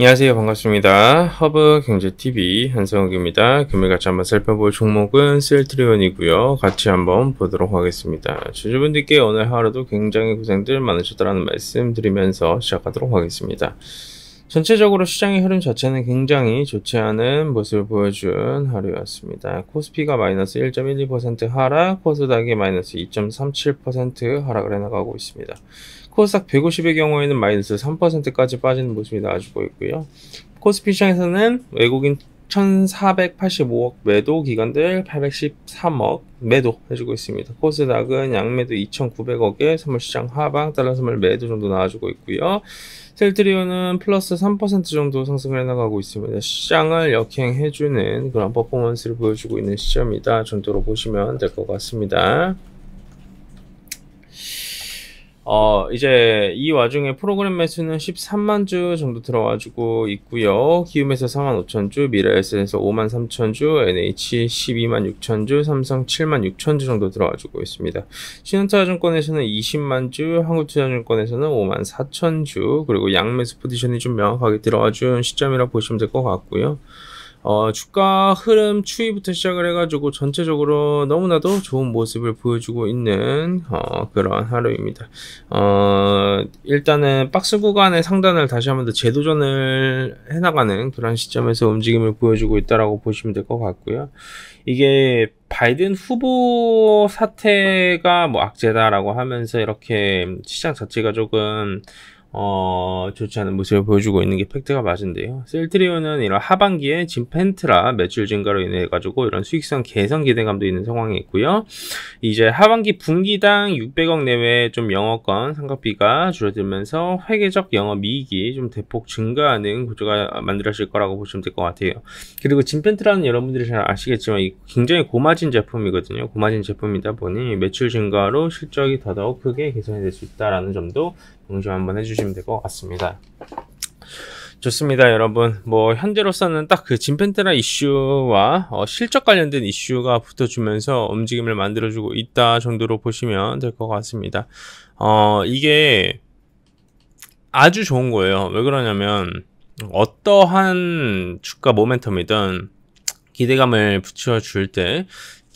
안녕하세요. 반갑습니다. 허브 경제TV 한성욱입니다. 금일 같이 한번 살펴볼 종목은 셀트리온이고요. 같이 한번 보도록 하겠습니다. 주주분들께 오늘 하루도 굉장히 고생들 많으셨다는 말씀 드리면서 시작하도록 하겠습니다. 전체적으로 시장의 흐름 자체는 굉장히 좋지 않은 모습을 보여준 하루였습니다. 코스피가 마이너스 1.12% 하락, 코스닥이 마이너스 2.37% 하락을 해나가고 있습니다. 코스닥 150의 경우에는 마이너스 3%까지 빠지는 모습이 나와주고 있고요. 코스피 시장에서는 외국인 1,485억 매도, 기관들 813억 매도 해주고 있습니다. 코스닥은 양매도 2,900억에 선물시장 하방, 달러 선물 매도 정도 나와주고 있고요. 셀트리온은 플러스 3% 정도 상승을 해나가고 있습니다. 시장을 역행해주는 그런 퍼포먼스를 보여주고 있는 시점이다 정도로 보시면 될 것 같습니다. 어, 이제 이 와중에 프로그램 매수는 13만 주 정도 들어와주고 있고요. 기움에서 4만 5천 주, 미래에서 에 5만 3천 주, NH 12만 6천 주, 삼성 7만 6천 주 정도 들어와주고 있습니다. 신한투자증권에서는 20만 주, 한국투자증권에서는 5만 4천 주, 그리고 양매수 포지션이 좀 명확하게 들어와준 시점이라 고 보시면 될 것 같고요. 어, 주가 흐름 추이부터 시작을 해가지고 전체적으로 너무나도 좋은 모습을 보여주고 있는 어, 그런 하루입니다. 어, 일단은 박스 구간의 상단을 다시 한번 더 재도전을 해나가는 그런 시점에서 움직임을 보여주고 있다라고 보시면 될 것 같고요. 이게 바이든 후보 사태가 뭐 악재다라고 하면서 이렇게 시장 자체가 조금 어, 좋지 않은 모습을 보여주고 있는 게 팩트가 맞은데요. 셀트리온은 이런 하반기에 진 펜트라 매출 증가로 인해 가지고 이런 수익성 개선 기대감도 있는 상황이 있고요. 이제 하반기 분기당 600억 내외 좀 영업권 상각비가 줄어들면서 회계적 영업이익이 좀 대폭 증가하는 구조가 만들어질 거라고 보시면 될 것 같아요. 그리고 진 펜트라는 여러분들이 잘 아시겠지만 굉장히 고마진 제품이거든요. 고마진 제품이다 보니 매출 증가로 실적이 더더욱 크게 개선이 될 수 있다라는 점도 공유 한번 해주시면 될 것 같습니다. 좋습니다, 여러분. 뭐, 현재로서는 딱 그 진펜테라 이슈와 어, 실적 관련된 이슈가 붙어주면서 움직임을 만들어주고 있다 정도로 보시면 될 것 같습니다. 어, 이게 아주 좋은 거예요. 왜 그러냐면, 어떠한 주가 모멘텀이든 기대감을 붙여줄 때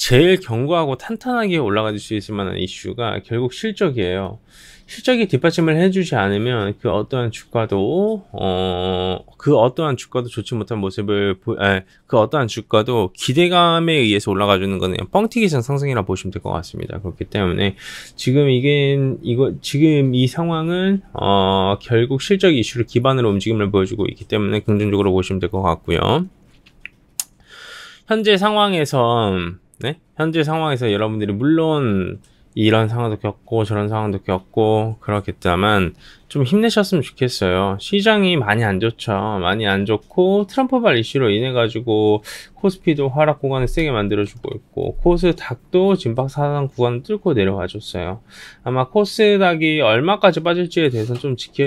제일 견고하고 탄탄하게 올라가줄 수 있을 만한 이슈가 결국 실적이에요. 실적이 뒷받침을 해주지 않으면 그 어떠한 주가도 어 그 어떠한 주가도 좋지 못한 모습을 보, 아니, 그 어떠한 주가도 기대감에 의해서 올라가 주는 거는 뻥튀기상 상승이라 보시면 될 것 같습니다. 그렇기 때문에 지금 이게 이거 지금 이 상황은 어 결국 실적 이슈를 기반으로 움직임을 보여주고 있기 때문에 긍정적으로 보시면 될 것 같고요. 현재 상황에서 네? 현재 상황에서 여러분들이 물론 이런 상황도 겪고 저런 상황도 겪고 그렇겠지만 좀 힘내셨으면 좋겠어요. 시장이 많이 안 좋죠. 많이 안 좋고 트럼프발 이슈로 인해 가지고 코스피도 하락 구간을 세게 만들어주고 있고 코스닥도 진박 사상 구간을 뚫고 내려와줬어요. 아마 코스닥이 얼마까지 빠질지에 대해서좀 지켜,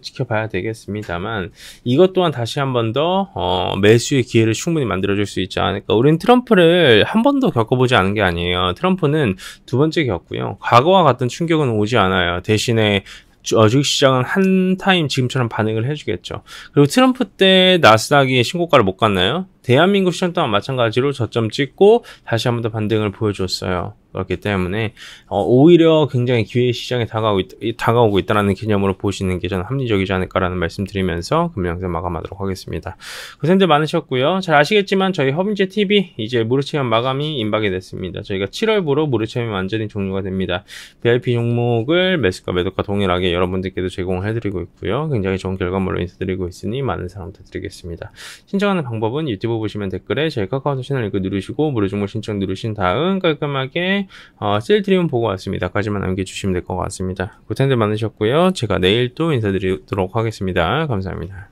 지켜봐야 되겠습니다만 이것 또한 다시 한 번더 어, 매수의 기회를 충분히 만들어줄 수 있지 않을까. 우린 트럼프를 한 번도 겪어보지 않은 게 아니에요. 트럼프는 두 번째 겪고요. 과거와 같은 충격은 오지 않아요. 대신에 어, 주식시장은 한 타임 지금처럼 반응을 해주겠죠. 그리고 트럼프 때 나스닥이 신고가를 못 갔나요? 대한민국 시장 또한 마찬가지로 저점 찍고 다시 한번 더 반등을 보여줬어요. 그렇기 때문에 어, 오히려 굉장히 기회 시장에 다가오고, 있, 다가오고 있다는 개념으로 보시는 게 저는 합리적이지 않을까라는 말씀드리면서 금융 영상 마감하도록 하겠습니다. 고생들 많으셨고요. 잘 아시겠지만 저희 허빙제 TV 이제 무료체험 마감이 임박이 됐습니다. 저희가 7월부로 무료체험이 완전히 종료가 됩니다. VIP 종목을 매수가 매도과 동일하게 여러분들께도 제공을 해드리고 있고요. 굉장히 좋은 결과물로 인사드리고 있으니 많은 사랑 부탁드리겠습니다. 신청하는 방법은 유튜브 가지 보시면 댓글에 저희 카카오톡 채널 링크 누르시고 무료 정보 신청 누르신 다음 깔끔하게 어, 셀 드림 보고 왔습니다.까지만 남겨주시면 될 것 같습니다. 고생들 많으셨고요. 제가 내일 또 인사드리도록 하겠습니다. 감사합니다.